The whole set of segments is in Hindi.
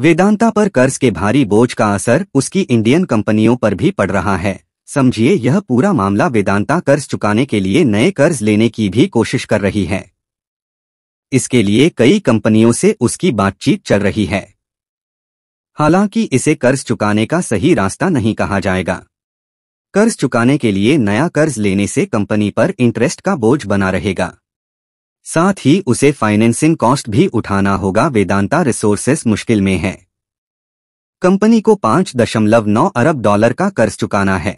वेदांता पर कर्ज के भारी बोझ का असर उसकी इंडियन कंपनियों पर भी पड़ रहा है समझिए यह पूरा मामला वेदांता कर्ज चुकाने के लिए नए कर्ज लेने की भी कोशिश कर रही है इसके लिए कई कंपनियों से उसकी बातचीत चल रही है हालांकि इसे कर्ज चुकाने का सही रास्ता नहीं कहा जाएगा कर्ज चुकाने के लिए नया कर्ज लेने से कंपनी पर इंटरेस्ट का बोझ बना रहेगा साथ ही उसे फाइनेंसिंग कॉस्ट भी उठाना होगा वेदांता रिसोर्सेस मुश्किल में है कंपनी को पांच दशमलव नौ अरब डॉलर का कर्ज चुकाना है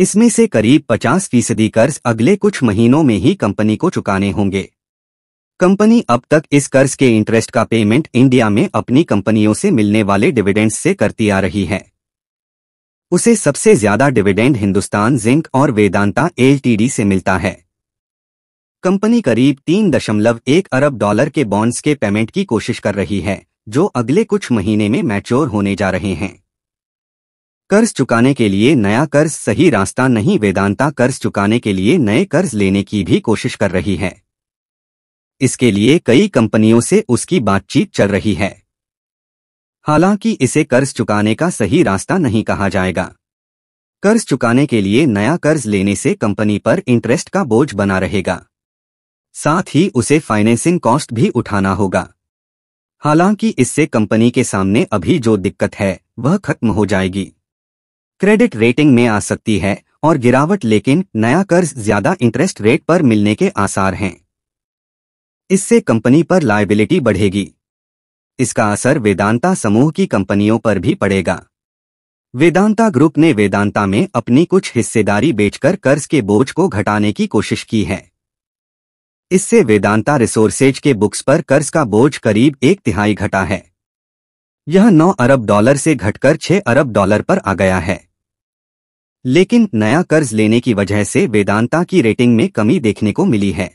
इसमें से करीब 50 फीसदी कर्ज अगले कुछ महीनों में ही कंपनी को चुकाने होंगे कंपनी अब तक इस कर्ज के इंटरेस्ट का पेमेंट इंडिया में अपनी कंपनियों से मिलने वाले डिविडेंड्स से करती आ रही है उसे सबसे ज्यादा डिविडेंड हिंदुस्तान जिंक और वेदांता एलटीडी से मिलता है कंपनी करीब तीन दशमलव एक अरब डॉलर के बॉन्ड्स के पेमेंट की कोशिश कर रही है जो अगले कुछ महीने में मैच्योर होने जा रहे हैं कर्ज चुकाने के लिए नया कर्ज सही रास्ता नहीं वेदांता कर्ज चुकाने के लिए नए कर्ज लेने की भी कोशिश कर रही है इसके लिए कई कंपनियों से उसकी बातचीत चल रही है हालांकि इसे कर्ज चुकाने का सही रास्ता नहीं कहा जाएगा कर्ज चुकाने के लिए नया कर्ज लेने से कंपनी पर इंटरेस्ट का बोझ बना रहेगा साथ ही उसे फाइनेंसिंग कॉस्ट भी उठाना होगा हालांकि इससे कंपनी के सामने अभी जो दिक्कत है वह खत्म हो जाएगी क्रेडिट रेटिंग में आ सकती है और गिरावट लेकिन नया कर्ज ज्यादा इंटरेस्ट रेट पर मिलने के आसार हैं इससे कंपनी पर लायबिलिटी बढ़ेगी इसका असर वेदांता समूह की कंपनियों पर भी पड़ेगा वेदांता ग्रुप ने वेदांता में अपनी कुछ हिस्सेदारी बेचकर कर्ज के बोझ को घटाने की कोशिश की है इससे वेदांता रिसोर्सेज के बुक्स पर कर्ज का बोझ करीब एक तिहाई घटा है यह 9 अरब डॉलर से घटकर 6 अरब डॉलर पर आ गया है लेकिन नया कर्ज लेने की वजह से वेदांता की रेटिंग में कमी देखने को मिली है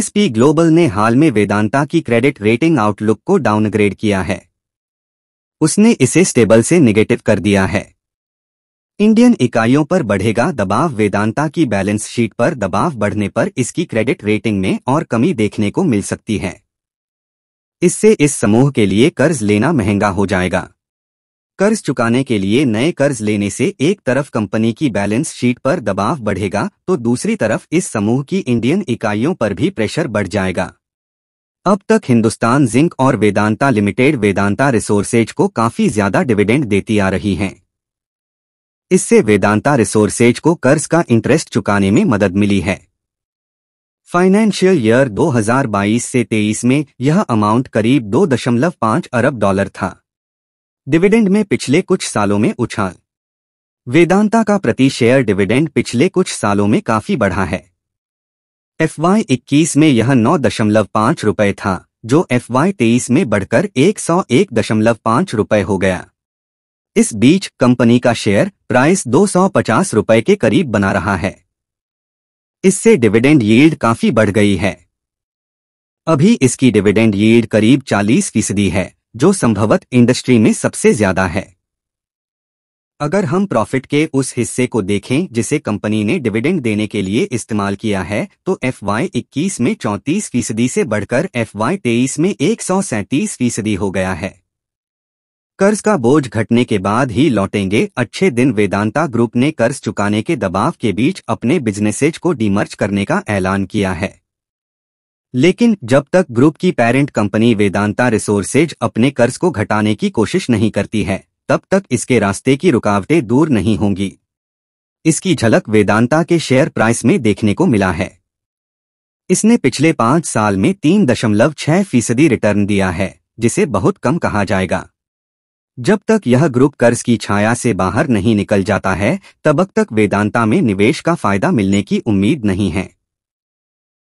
एसपी ग्लोबल ने हाल में वेदांता की क्रेडिट रेटिंग आउटलुक को डाउनग्रेड किया है उसने इसे स्टेबल से निगेटिव कर दिया है इंडियन इकाइयों पर बढ़ेगा दबाव वेदांता की बैलेंस शीट पर दबाव बढ़ने पर इसकी क्रेडिट रेटिंग में और कमी देखने को मिल सकती है इससे इस समूह के लिए कर्ज लेना महंगा हो जाएगा कर्ज चुकाने के लिए नए कर्ज लेने से एक तरफ कंपनी की बैलेंस शीट पर दबाव बढ़ेगा तो दूसरी तरफ इस समूह की इंडियन इकाइयों पर भी प्रेशर बढ़ जाएगा अब तक हिंदुस्तान जिंक और वेदांता लिमिटेड वेदांता रिसोर्सेज को काफी ज्यादा डिविडेंड देती आ रही हैं इससे वेदांता रिसोर्सेज को कर्ज का इंटरेस्ट चुकाने में मदद मिली है फाइनेंशियल ईयर 2022 से 23 में यह अमाउंट करीब 2.5 अरब डॉलर था डिविडेंड में पिछले कुछ सालों में उछाल वेदांता का प्रति शेयर डिविडेंड पिछले कुछ सालों में काफी बढ़ा है एफ वाई इक्कीस में यह नौ दशमलव पाँच था जो एफ वाई तेईस में बढ़कर एक सौ एक दशमलव हो गया इस बीच कंपनी का शेयर प्राइस दो रुपए के करीब बना रहा है इससे डिविडेंड यील्ड काफी बढ़ गई है अभी इसकी डिविडेंड यील्ड करीब 40 फीसदी है जो संभवत इंडस्ट्री में सबसे ज्यादा है अगर हम प्रॉफिट के उस हिस्से को देखें जिसे कंपनी ने डिविडेंड देने के लिए इस्तेमाल किया है तो एफ वाई इक्कीस में 34 फीसदी से बढ़कर एफ वाई तेईस में एक फीसदी हो गया है कर्ज का बोझ घटने के बाद ही लौटेंगे अच्छे दिन वेदांता ग्रुप ने कर्ज चुकाने के दबाव के बीच अपने बिजनेसेज को डीमर्ज करने का ऐलान किया है लेकिन जब तक ग्रुप की पेरेंट कंपनी वेदांता रिसोर्सेज अपने कर्ज को घटाने की कोशिश नहीं करती है तब तक इसके रास्ते की रुकावटें दूर नहीं होंगी इसकी झलक वेदांता के शेयर प्राइस में देखने को मिला है इसने पिछले पाँच साल में तीन दशमलव छह फीसदी रिटर्न दिया है जिसे बहुत कम कहा जाएगा जब तक यह ग्रुप कर्ज की छाया से बाहर नहीं निकल जाता है तब तक वेदांता में निवेश का फायदा मिलने की उम्मीद नहीं है